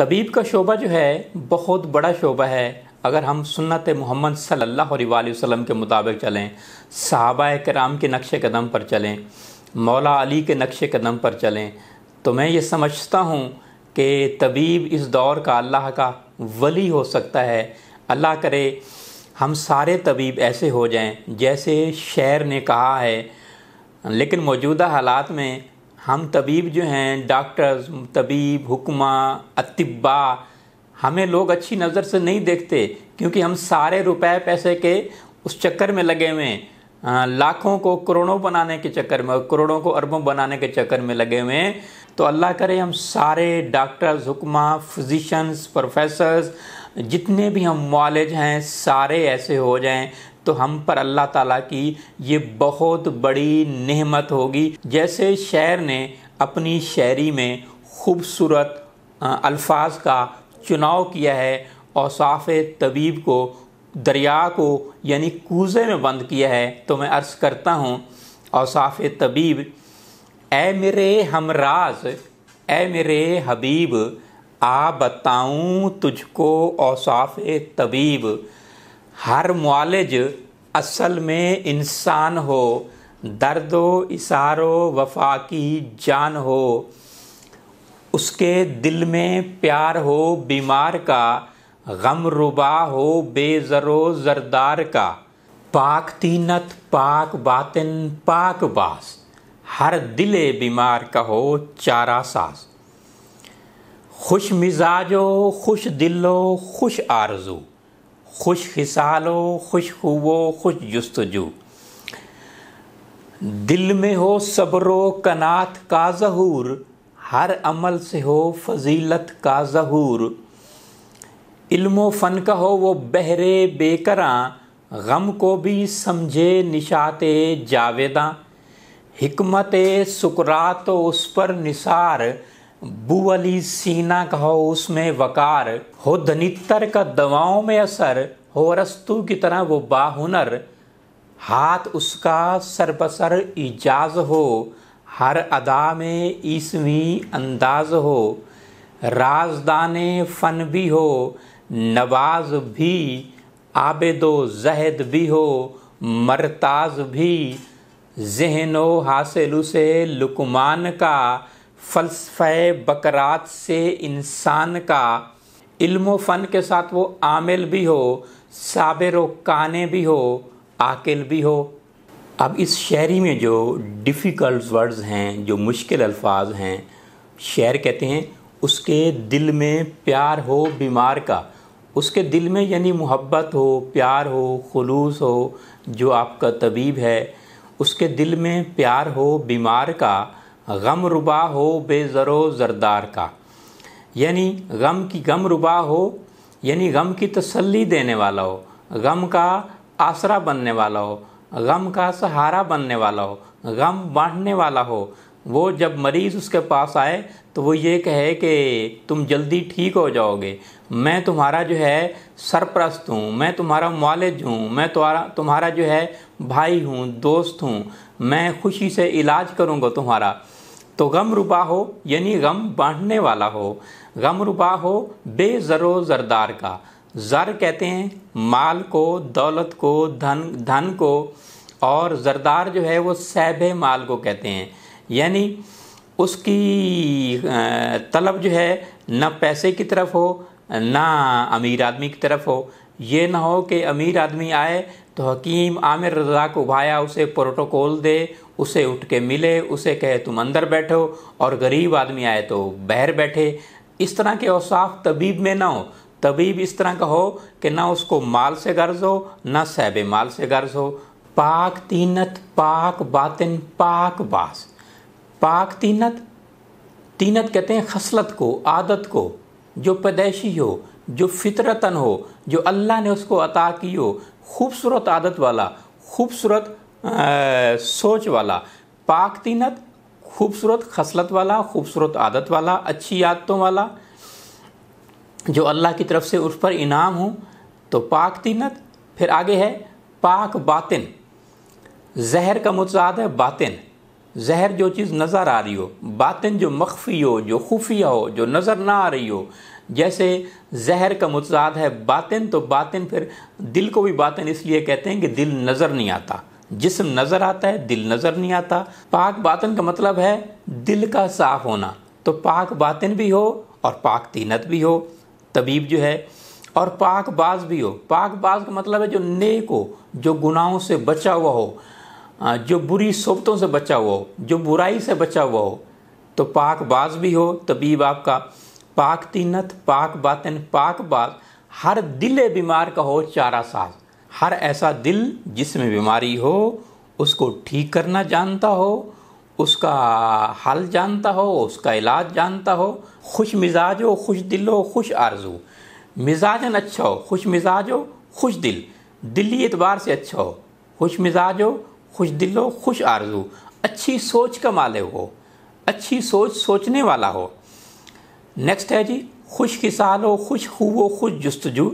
तबीब का शोबा जो है बहुत बड़ा शोबा है अगर हम सुन्नत मोहम्मद सल्लल्लाहु अलैहि वसल्लम के मुताबिक चलें सहाबा कराम के नक्श कदम पर चलें मौला अली के नक्श कदम पर चलें तो मैं ये समझता हूँ कि तबीब इस दौर का अल्लाह का वली हो सकता है अल्लाह करे हम सारे तबीब ऐसे हो जाएं जैसे शेर ने कहा है लेकिन मौजूदा हालात में हम तबीब जो हैं डॉक्टर्स तबीब हुक्मा अतिब्बा हमें लोग अच्छी नज़र से नहीं देखते क्योंकि हम सारे रुपए पैसे के उस चक्कर में लगे हुए हैं लाखों को करोड़ों बनाने के चक्कर में करोड़ों को अरबों बनाने के चक्कर में लगे हुए हैं तो अल्लाह करे हम सारे डॉक्टर्स हुक्मा फिजिशंस प्रोफेसर्स जितने भी हम मॉलेज हैं सारे ऐसे हो जाएं तो हम पर अल्लाह ताला की ये बहुत बड़ी नेमत होगी जैसे शायर ने अपनी शायरी में खूबसूरत अल्फाज का चुनाव किया है औसाफ तबीब को दरिया को यानी कूजे में बंद किया है तो मैं अर्ज़ करता हूँ औसाफ तबीब ए मेरे हमराज ए मेरे हबीब आ बताऊँ तुझको औसाफ तबीब हर मुआलज असल में इंसान हो दर्द इशारो वफा की जान हो उसके दिल में प्यार हो बीमार का गम रुबा हो बेजरो जरदार का पाक तीनत पाक बातिन पाक बास हर दिले बीमार का हो चारा सास खुश मिजाजो खुश दिलो खुश आरजू खुश हो खुश हुवो खुश जस्तजू दिल में हो सब्रो कनात का जहूर हर अमल से हो फजीलत का जहूर इल्मो फ़न का हो वो बहरे बेकरा गम को भी समझे निशात जावेदा हमत सुकरात उस पर निसार बुअली सीना सीना कहो उसमें वकार हो धनितर का दवाओं में असर हो रस्तु की तरह वो बाहुनर हाथ उसका सरबसर इजाज हो हर अदा में ईसवी अंदाज हो राजदाने फन भी हो नवाज भी आबेदो जहद भी हो मरताज भी जहनो हासिल से लुकमान का फ़लसफ़े बकरात से इंसान का इल्म फ़न के साथ वो आमिल भी हो साबिर काने भी हो आकिल भी हो अब इस शायरी में जो डिफ़िकल्ट वर्ड्स हैं जो मुश्किल अल्फाज हैं शेर कहते हैं उसके दिल में प्यार हो बीमार का उसके दिल में यानी मोहब्बत हो प्यार हो खलूस हो जो आपका तबीब है उसके दिल में प्यार हो बीमार का गम रुबा हो बेज़रो जरदार का यानी गम की गम रुबा हो यानी गम की तसल्ली देने वाला हो गम का आसरा बनने वाला हो गम का सहारा बनने वाला हो गम बांटने वाला हो वो जब मरीज़ उसके पास आए तो वो ये कहे कि तुम जल्दी ठीक हो जाओगे मैं तुम्हारा जो है सरप्रस्त हूँ मैं तुम्हारा मालिज हूँ मैं तुम्हारा तुम्हारा जो है भाई हूँ दोस्त हूँ मैं खुशी से इलाज करूँगा तुम्हारा तो गम रुबा हो यानी गम बांटने वाला हो गम रुबा हो बेजरो जरदार का जर कहते हैं माल को दौलत को धन धन को और जरदार जो है वो सैबे माल को कहते हैं यानी उसकी तलब जो है न पैसे की तरफ हो ना अमीर आदमी की तरफ हो ये ना हो कि अमीर आदमी आए तो हकीम आमिर रजा को उभाया उसे प्रोटोकॉल दे उसे उठ के मिले उसे कहे तुम अंदर बैठो और गरीब आदमी आए तो बहर बैठे इस तरह के औसाफ तबीब में ना हो तबीब इस तरह का हो कि ना उसको माल से गर्ज हो ना सैब माल से गर्ज हो पाक तीनत पाक बातिन पाक बास पाक तीनत तीनत कहते हैं खसलत को आदत को जो पैदाइशी हो जो फितरतन हो जो अल्लाह ने उसको अता की हो खूबसूरत आदत वाला खूबसूरत सोच वाला पाक तीनत खूबसूरत खसलत वाला खूबसूरत आदत वाला अच्छी आदतों वाला जो अल्लाह की तरफ से उस पर इनाम हो तो पाक तीनत फिर आगे है पाक बातिन जहर का मुजाद है बातिन जहर जो चीज़ नज़र आ रही हो बातिन जो मख्फी हो जो खुफिया हो जो नज़र ना आ रही हो जैसे जहर का मुजाद है बातिन तो बातिन फिर दिल को भी बातिन इसलिए कहते हैं कि दिल नज़र नहीं आता जिसम नज़र आता है दिल नज़र नहीं आता पाक बातन का मतलब है दिल का साफ होना तो पाक बातन भी हो और पाक तीनत भी हो तबीब जो है और पाक बाज भी हो पाक बाज का मतलब है जो नेक हो जो गुनाहों से बचा हुआ हो जो बुरी सोबतों से बचा हुआ हो जो बुराई से बचा हुआ हो तो पाक बाज भी हो तबीब आपका पाक तीनत पाक बातन पाक बाज हर दिल बीमार का हो चारा साज हर ऐसा दिल जिसमें बीमारी हो उसको ठीक करना जानता हो उसका हल जानता हो उसका इलाज जानता हो खुश मिजाज हो खुश दिल हो खुश आरजू मिजाजन अच्छा हो खुश मिजाज हो खुश दिल दिल्ली एतबार से अच्छा हो खुश मिजाज हो खुश दिल हो खुश आरजू अच्छी सोच का मालिक हो अच्छी सोच सोचने वाला हो नेक्स्ट है जी खुश खिसाल हो खुश हो खुश जस्तजू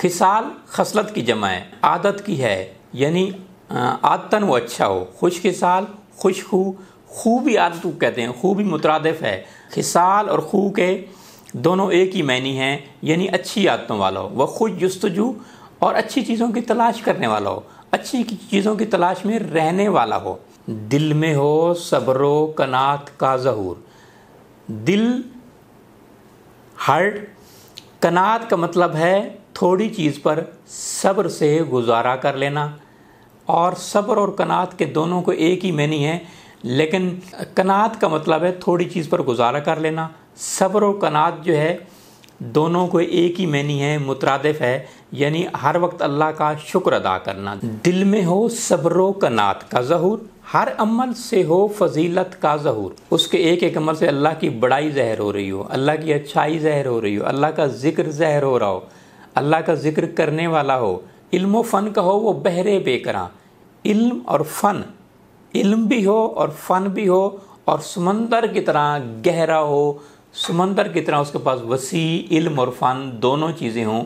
खिसाल खसलत की जमा है आदत की है यानी आदतन वो अच्छा हो खुश खिसाल खुश खू खू भी आदत को कहते हैं खू भी मुतरदफ है खिसाल और खू के दोनों एक ही मैनी हैं यानी अच्छी आदतों वाला हो वह खुश जस्तजू और अच्छी चीज़ों की तलाश करने वाला हो अच्छी चीज़ों की तलाश में रहने वाला हो दिल में हो सब्रो कनात का जहूर दिल हर्ट कनात का मतलब है थोड़ी चीज़ पर सब्र से गुजारा कर लेना और सब्र और कनात के दोनों को एक ही मैनी है लेकिन कनात का मतलब है थोड़ी चीज़ पर गुजारा कर लेना सब्र और कनात जो है दोनों को एक ही मैनी है मुतरदफ है यानी हर वक्त अल्लाह का शुक्र अदा करना दिल में हो सब्र कनात का जहूर हर अमल से हो फजीलत का जहूर उसके एक एक अमल से अल्लाह की बड़ाई जहर हो रही हो अल्लाह की अच्छाई जहर हो रही हो अल्लाह का जिक्र जहर हो रहा हो अल्लाह का जिक्र करने वाला हो इल्म फ़न का हो वो बहरे बेकरा इल्म और फ़न इल्म भी हो और फ़न भी हो और समंदर की तरह गहरा हो समंदर की तरह उसके पास वसी इल्म और फ़न दोनों चीज़ें हों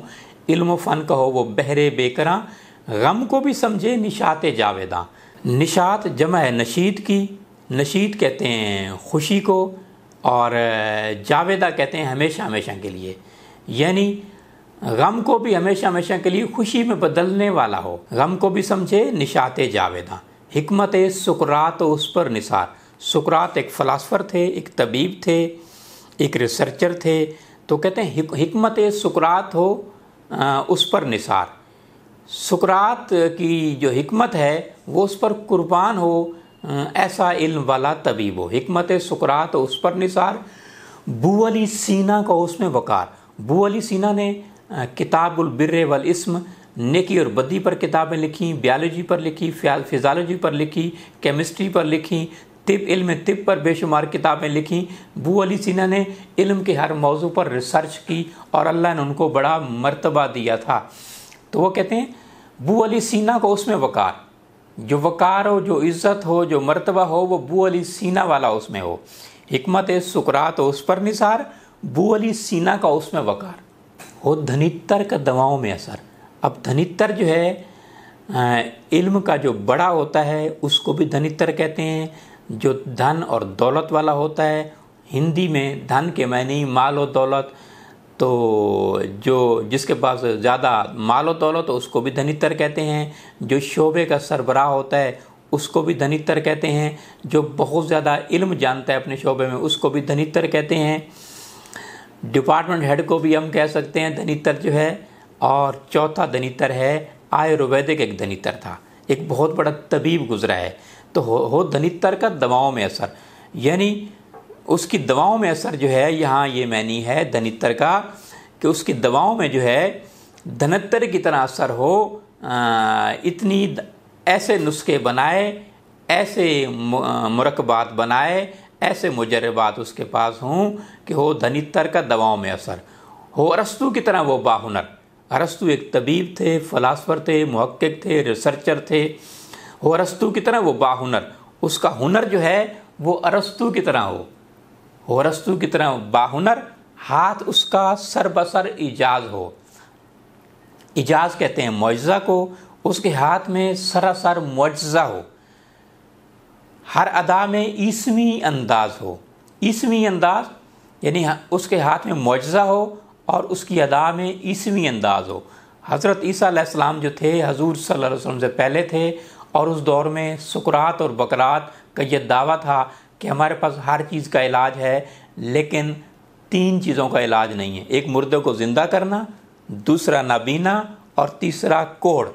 इल्म फ़न का हो वो बहरे बेकरा गम को भी समझे निशात जावेदा निशात जमा है नशीद की नशीद कहते हैं खुशी को और जावेदा कहते हैं हमेशा हमेशा के लिए यानी गम को भी हमेशा हमेशा के लिए खुशी में बदलने वाला हो गम को भी समझे निशात जावेदा हमत सुकरात उस पर निसार सुकरात एक फ़लासफ़र थे एक तबीब थे एक रिसर्चर थे तो कहते हैं हिकमत सुकरात हो आ, उस पर निसार सुकरात की जो हमत है वो उस पर कुर्बान हो ऐसा इल्म वाला तबीब हो हमत सुकरात उस पर निसार बू अली सीना का उसमें वकार बू अली सीना ने किताबुलबिर वल इसम नेकी और बदी पर किताबें लिखी बायोलॉजी पर लिखी फिज़ालोजी पर लिखी केमिस्ट्री पर लिखी तिब इल्म तिब पर बेशुमार किताबें लिखीं बू अली सिन्हा ने इल्म के हर मौजू पर रिसर्च की और अल्लाह ने उनको बड़ा मर्तबा दिया था तो वो कहते हैं बू अली सीना को उसमें वकार जो वकार हो जो इज़्ज़त हो जो मर्तबा हो वो बू अली सीना वाला उसमें हो हमत सुकरात हो उस पर निसार बू अली सीना का उसमें वकार हो धनित्तर का दवाओं में असर अब धनित्तर जो है इल्म का जो बड़ा होता है उसको भी धनित्तर कहते हैं जो धन और दौलत वाला होता है हिंदी में धन के मैंने ही माल और दौलत तो जो जिसके पास ज़्यादा माल और दौलत तो उसको भी धनित्तर कहते हैं जो शोबे का सरबराह होता है उसको भी धनित्तर कहते हैं जो बहुत ज़्यादा इल्म जानता है अपने शोबे में उसको भी धनित्तर कहते हैं डिपार्टमेंट हेड को भी हम कह सकते हैं धनितर जो है और चौथा धनितर है आयुर्वेदिक एक धनितर था एक बहुत बड़ा तबीब गुजरा है तो हो, हो धनितर का दवाओं में असर यानी उसकी दवाओं में असर जो है यहाँ ये मैनी है धनितर का कि उसकी दवाओं में जो है धनत्तर की तरह असर हो आ, इतनी ऐसे नुस्खे बनाए ऐसे मुरकबात बनाए ऐसे मुजरबात उसके पास हों कि हो धनितर का दवाओं में असर हो अरस्तु की तरह वो बाहुनर अरस्तु एक तबीब थे फलासफर थे महक् थे रिसर्चर थे हो अरस्तु की तरह वो बाहुनर उसका हुनर जो है वो अरस्तु की तरह हो हो अरस्तु की तरह बाहुनर हाथ उसका सरबसर इजाज हो इजाज कहते हैं मुआजा को उसके हाथ में सरासर मुआजा हो हर अदा में ईसवी अंदाज हो ईसवी अंदाज यानी उसके हाथ में मुआजा हो और उसकी अदा में ईसवी अंदाज हो हज़रत ईसीम जो थे हजूर सल अलैहि वसल्लम से पहले थे और उस दौर में सुकरात और बकरात का यह दावा था कि हमारे पास हर चीज़ का इलाज है लेकिन तीन चीज़ों का इलाज नहीं है एक मुर्दे को ज़िंदा करना दूसरा नाबीना और तीसरा कोड़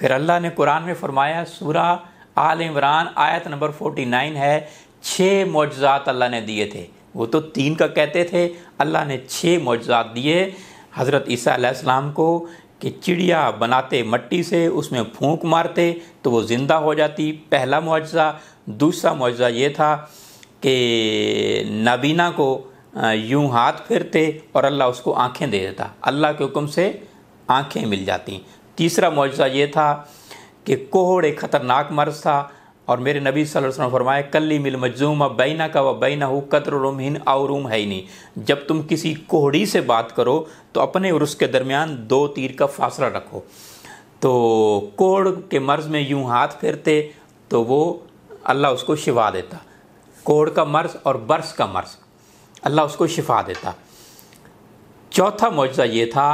फिर अल्लाह ने कुरान में फरमाया सूरा आल इमरान आयत नंबर फोर्टी नाइन है छः मुआजात अल्लाह ने दिए थे वो तो तीन का कहते थे अल्लाह ने छः मुआजात दिए हज़रत ईसा अलैहिस्सलाम को कि चिड़िया बनाते मट्टी से उसमें फूंक मारते तो वो ज़िंदा हो जाती पहला मुआजा दूसरा मुआजा ये था कि नबीना को यूं हाथ फेरते और अल्लाह उसको आंखें दे देता अल्लाह के हुक्म से आंखें मिल जाती तीसरा मुआजा ये था कि कोहड़ एक ख़तरनाक मर्ज था और मेरे नबी वसल्लम फरमाए कल्ली मिल मजूम अब बैना का व बैना हो कतर रुम हिन और रुम है नहीं जब तुम किसी कोहड़ी से बात करो तो अपने और उसके दरमियान दो तीर का फासला रखो तो कोहड़ के मर्ज़ में यूँ हाथ फेरते तो वो अल्लाह उसको शिवा देता कोहड़ का मर्ज़ और बर्स का मर्ज़ अल्लाह उसको शिफा देता चौथा मुआजा ये था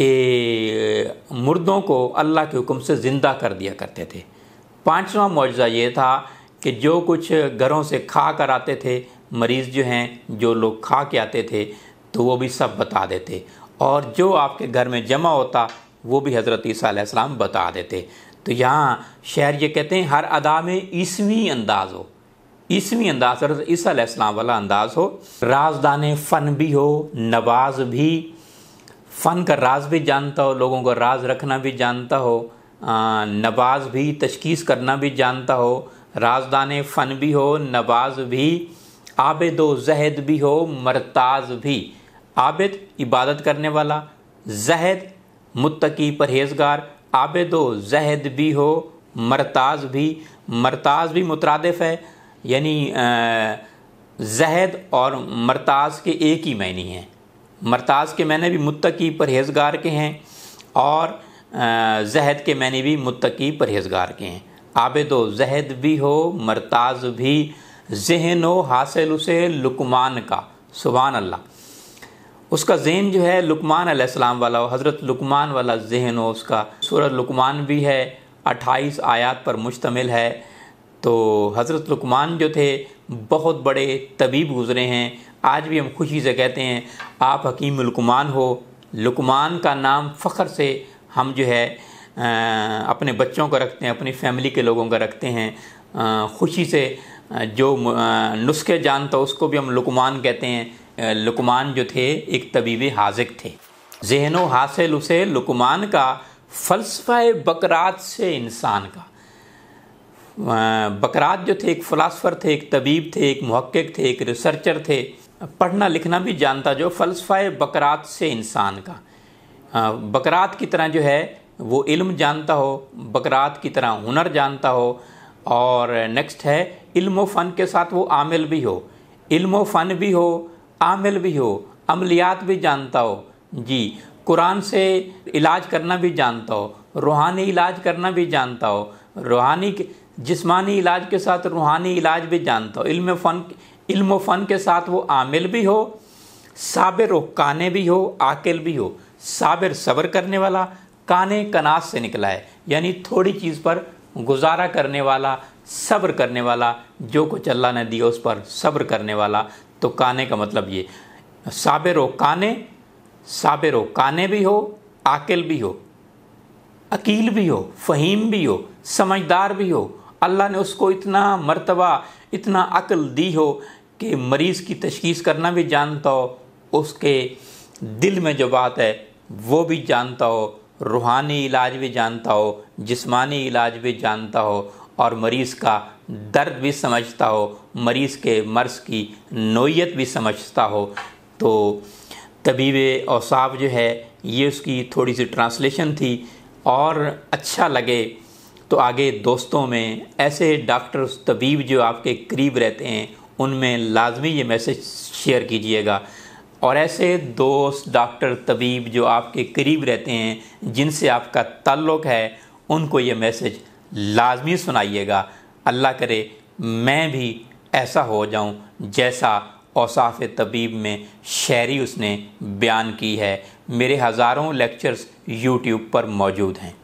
कि मुर्दों को अल्लाह के हुक्म से ज़िंदा कर दिया करते थे पाँचवा मुआवजा ये था कि जो कुछ घरों से खा कर आते थे मरीज़ जो हैं जो लोग खा के आते थे तो वो भी सब बता देते और जो आपके घर में जमा होता वो भी हज़रत ईसीम बता देते तो यहाँ शहर ये कहते हैं हर अदा में ईसवी अंदाज हो ईसवी अंदाज हज़रत वाला अंदाज हो राजदान फ़न भी हो नवाज भी फ़न का राज भी जानता हो लोगों का राज रखना भी जानता हो नवाज भी तशखीस करना भी जानता हो राजदान फ़न भी हो नवाज भी आबद व जहद भी हो मरताज भी आबद इबादत करने वाला जहद मुतकी परहेजगार आबद व जहद भी हो मरताज भी मरताज भी मुतरदफ़ है यानी जहद और मरताज के एक ही मैनी हैं मरताज के मैंने भी मुत्तकी परहेजगार के हैं और जहद के मैंने भी मुत्तकी परहेजगार के हैं आबिद व जहद भी हो मरताज भी जहन हो हासिल उसे लुकमान का सुबहान अल्लाह उसका जहन जो है लुकमान अलैहिस्सलाम वाला हो हज़रत लुकमान वाला जहन हो उसका सूरत लुकमान भी है अट्ठाईस आयात पर मुश्तमिल है तो हज़रत लुकमान जो थे बहुत बड़े तबीब गुज़रे हैं आज भी हम खुशी से कहते हैं आप हकीम लुकमान हो लुकमान का नाम फ़ख्र से हम जो है आ, अपने बच्चों का रखते हैं अपनी फैमिली के लोगों का रखते हैं आ, खुशी से जो नुस्खे जानता उसको भी हम लुकमान कहते हैं लुकमान जो थे एक तबीब हाजिक थे जहन हासिल उसे लुकमान का फ़लसफ़ा बकरात से इंसान का बकरात जो थे एक फ़िलासफ़र थे एक तबीब थे एक महक्क थे एक रिसर्चर थे पढ़ना लिखना भी जानता जो फ़लसफ़ा बकरात से इंसान का बकरात की तरह जो है वो इल्म जानता हो बकरात की तरह हुनर जानता हो और नेक्स्ट है इल्म फ़न के साथ वो आमिल भी हो इल्म फ़न भी हो आमिल भी हो अमलियात भी जानता हो जी कुरान से इलाज करना भी जानता हो रूहानी इलाज करना भी जानता हो रूहानी जिस्मानी इलाज के साथ रूहानी इलाज भी जानता हो इल्म फ़न इल्म फ़न के साथ वो आमिल भी हो साबिर व काने भी हो आकिल भी हो साबिर सब्र करने वाला काने कनास से निकला है यानी थोड़ी चीज़ पर गुजारा करने वाला सब्र करने वाला जो कुछ अल्लाह ने दिया उस पर सब्र करने वाला तो काने का मतलब ये साबिर व काने साबिर व काने भी हो आकिल भी हो अकील भी हो फ़हीम भी हो समझदार भी हो अल्लाह ने उसको इतना मरतबा इतना अकल दी हो कि मरीज़ की तशीस करना भी जानता हो उसके दिल में जो बात है वो भी जानता हो रूहानी इलाज भी जानता हो जिस्मानी इलाज भी जानता हो और मरीज़ का दर्द भी समझता हो मरीज़ के मर्ज़ की नोयत भी समझता हो तो तबीब औसाफ जो है ये उसकी थोड़ी सी ट्रांसलेशन थी और अच्छा लगे तो आगे दोस्तों में ऐसे डॉक्टर तबीब जो आपके करीब रहते हैं उनमें लाजमी ये मैसेज शेयर कीजिएगा और ऐसे दोस्त डॉक्टर तबीब जो आपके करीब रहते हैं जिनसे आपका ताल्लुक़ है उनको ये मैसेज लाजमी सुनाइएगा अल्लाह करे मैं भी ऐसा हो जाऊं जैसा औसाफ तबीब में शायरी उसने बयान की है मेरे हज़ारों लेक्चर्स यूट्यूब पर मौजूद हैं